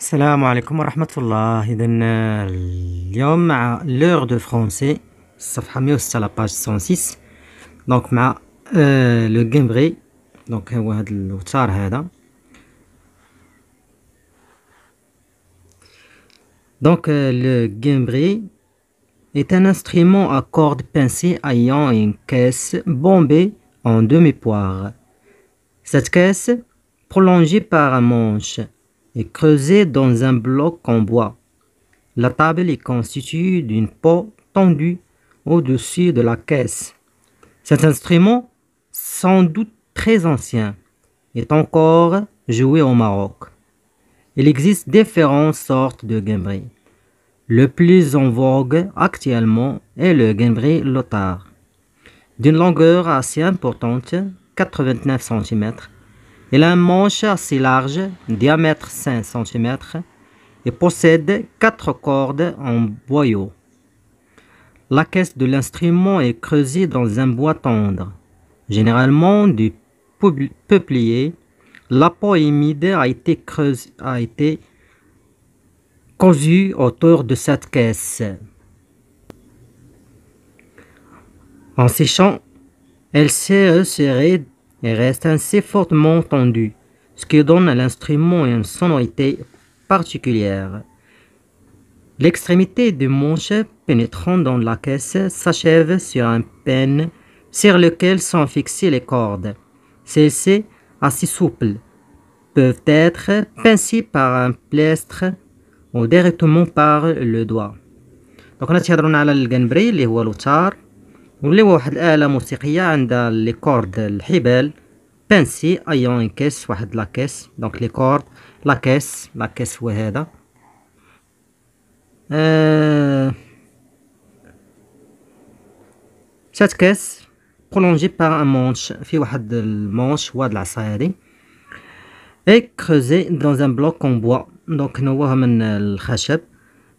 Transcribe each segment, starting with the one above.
السلام عليكم ورحمة الله إذا اليوم مع لور دو فرونسي الصفحة 106 لاباج 106 دونك مع لو جيمبري دونك هو هذا الوتار هذا Donc euh, le guimbri euh, euh, est un instrument à cordes pincées ayant une caisse bombée en demi-poire. Cette caisse, prolongée par un manche, et creusé dans un bloc en bois. La table est constituée d'une peau tendue au-dessus de la caisse. Cet instrument, sans doute très ancien, est encore joué au Maroc. Il existe différentes sortes de gambri. Le plus en vogue actuellement est le gambri lotard. D'une longueur assez importante, 89 cm, elle a un manche assez large, diamètre 5 cm, et possède quatre cordes en boyau. La caisse de l'instrument est creusée dans un bois tendre, généralement du peuplier. La peau a été, creuse, a été cousue autour de cette caisse. En séchant, elle s'est resserrée et reste ainsi fortement tendu, ce qui donne à l'instrument une sonorité particulière. L'extrémité du manche pénétrant dans la caisse s'achève sur un pen sur lequel sont fixées les cordes. Celles-ci, assez souples, peuvent être pincées par un plestre ou directement par le doigt. Donc, on a هو واحد الآلة موسيقية عندها لي كورد الحبال بانسي أيون كيس واحد لاكيس دونك لي كورد لاكيس لاكيس هو هذا آه سات كيس برولونجي باغ ان مونش في واحد المونش هو هاد العصا هادي اي كروزي دون ان بلوك اون بوا دونك نوها من الخشب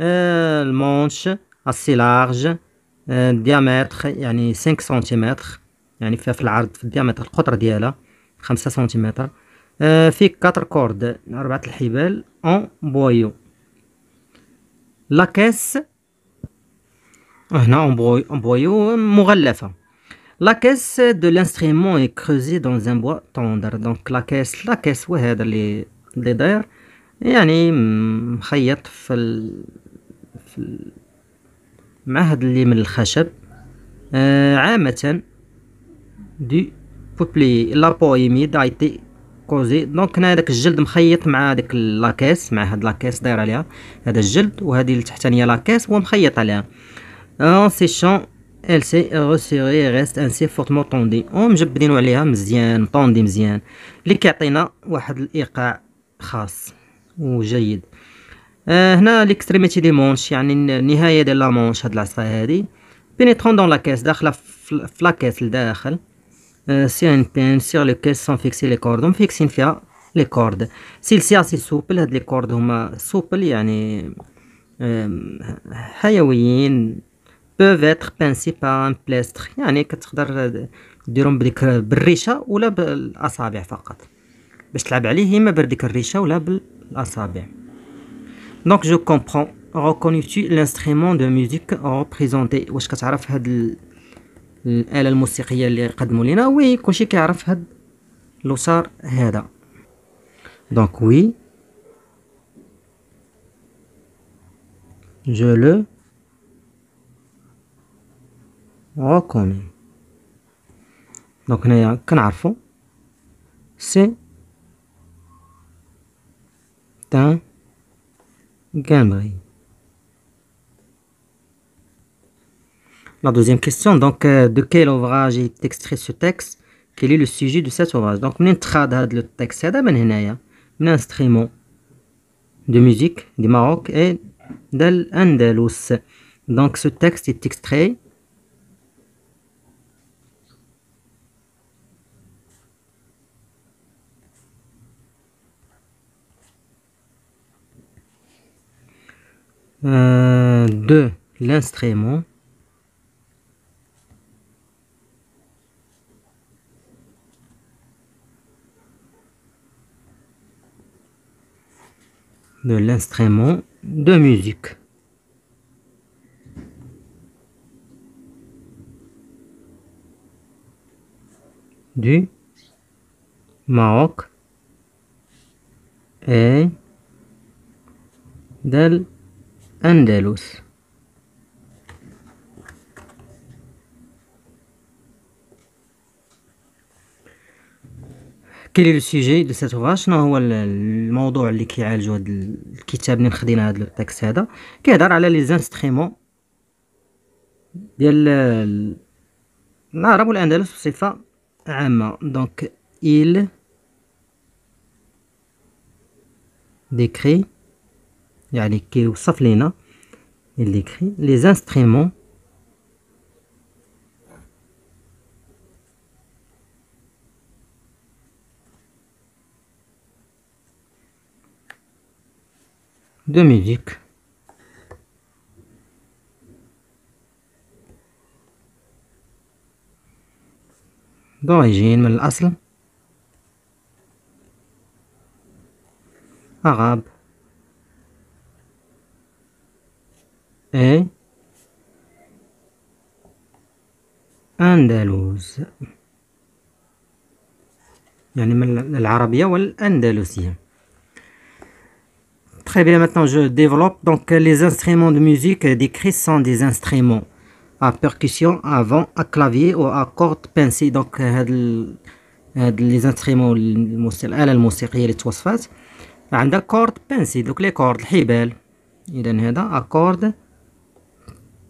Euh, le manche assez large euh, diamètre 5 cm diamètre cm 4 euh, cordes en boyau la caisse en boyau, la caisse de l'instrument est creusée dans un bois tendre donc la caisse la caisse وهذا اللي في المعهد اللي من الخشب آه عامة دي بوبلي لابويمي دايتي كوزي دونك هنا داك الجلد مخيط مع داك لاكاس مع هاد لاكاس داير عليها هذا الجلد وهذه التحتانيه لاكاس هو مخيط عليها اون سي شون ال سي ريسيري ريست انسي فورتمون طوندي ومجبدينو عليها مزيان طوندي مزيان اللي كيعطينا واحد الايقاع خاص وجيد هنا ليكستريميتي دي مونش يعني النهايه ديال لا مونش هاد العصا هادي بينيترون دون لا كاس داخله في لا كاس لداخل سي ان بين سيغ لو كاس سون فيكسي لي كوردون فيكسين فيها لي كورد سيلسي اسي سوبل هاد لي كورد هما سوبل يعني حيويين بوف اتر بانسي با ان بلاستر يعني كتقدر ديرهم بديك بالريشه ولا بالاصابع فقط باش تلعب عليه اما بديك الريشه ولا بالاصابع Donc je comprends. Reconnais-tu l'instrument de musique représenté Est-ce que tu connais ce... Ce musical Oui, Koshi tu connais ce... Donc oui. Je le... Reconnais. Donc là, tu connais. C'est... Tintin. La deuxième question, donc euh, de quel ouvrage est extrait ce texte Quel est le sujet de cet ouvrage Donc, on le texte, un instrument de musique du Maroc et d'Al-Andalus. Donc, ce texte est extrait Euh, de l'instrument de l'instrument de musique. du Maroc et d'elle أندلس كيلي لو سيجي دو سيت اوفر شنو هو الموضوع اللي كيعالجو هاد الكتاب اللي خدينا هاد التكست هذا كيهضر على لي زانستخيمون ديال العرب والاندلس بصفه عامه دونك il décrit Il a Il écrit les instruments de musique d'origine, arabe est أندلس يعني l'arabie العربية والأندلسية Très bien, maintenant je développe. Donc les instruments de musique décrits sont des instruments à percussion, avant, à clavier ou à corde pincées Donc les instruments الآلة الموسيقية اللي توصفات عندها donc les les les كورد الحبال إذا هذا cordes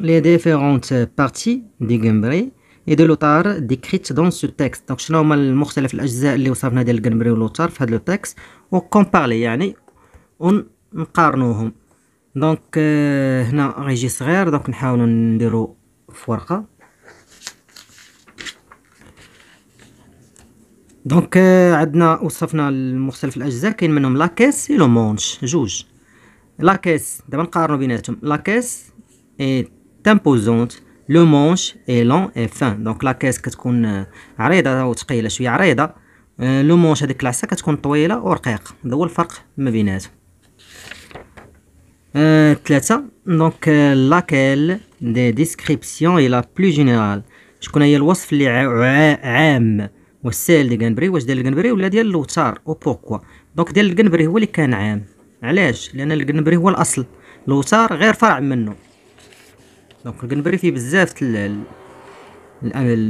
les différentes parties du Gumbree et de l'autar décrites dans ce texte دونك شنو هما المختلف الاجزاء اللي وصفنا ديال الجمبري والوتار في هذا لو تيكست وكومبارلي يعني ونقارنوهم دونك euh, هنا ريجي صغير دونك نحاولوا نديرو في ورقه دونك euh, عندنا وصفنا المختلف الاجزاء كاين منهم لاكيس اي لو مونش جوج لاكيس دابا نقارنوا بيناتهم لاكيس اي imposante le manche est long et fin دونك لا كاس كتكون عريضه او ثقيله شويه عريضه لو مونش هذيك العصا كتكون طويله ورقيقه هذا هو الفرق ما بيناتهم ثلاثه دونك لاكيل دي ديسكريبسيون اي لا بلو جينيرال شكون هي الوصف اللي عام والسائل دي كنبري واش ديال الجنبري ولا ديال اللوتار او بوكو دونك ديال الجنبري هو اللي كان عام علاش لان الجنبري هو الاصل اللوتار غير فرع منه دونك الكنبري فيه بزاف تل...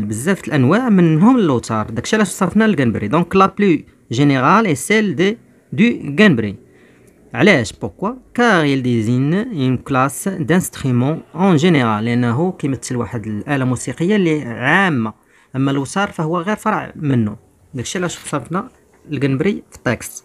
بزاف الانواع منهم اللوتار داكشي علاش صرفنا الكنبري دونك لا بلو جينيرال اي سيل دي دو كنبري علاش بوكو كار يلديزين اون كلاس دانسترومون اون جينيرال لانه كيمثل واحد الاله موسيقيه اللي عامه اما اللوتار فهو غير فرع منه داكشي علاش صرفنا الكنبري في التكست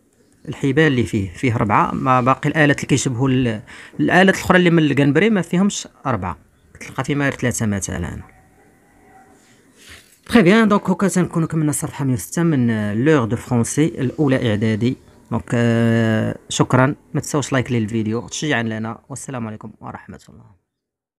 الحبال اللي فيه فيه ربعه ما باقي الالات اللي كيشبهوا الالات الاخرى اللي من الكنبري ما فيهمش اربعه كتلقى فيهم غير ثلاثه مثلا تخي بيان دونك هكا تنكونو كملنا الصفحه مية وستة من لوغ دو فرونسي الاولى اعدادي دونك شكرا ما تنساوش لايك للفيديو تشجيعا لنا والسلام عليكم ورحمه الله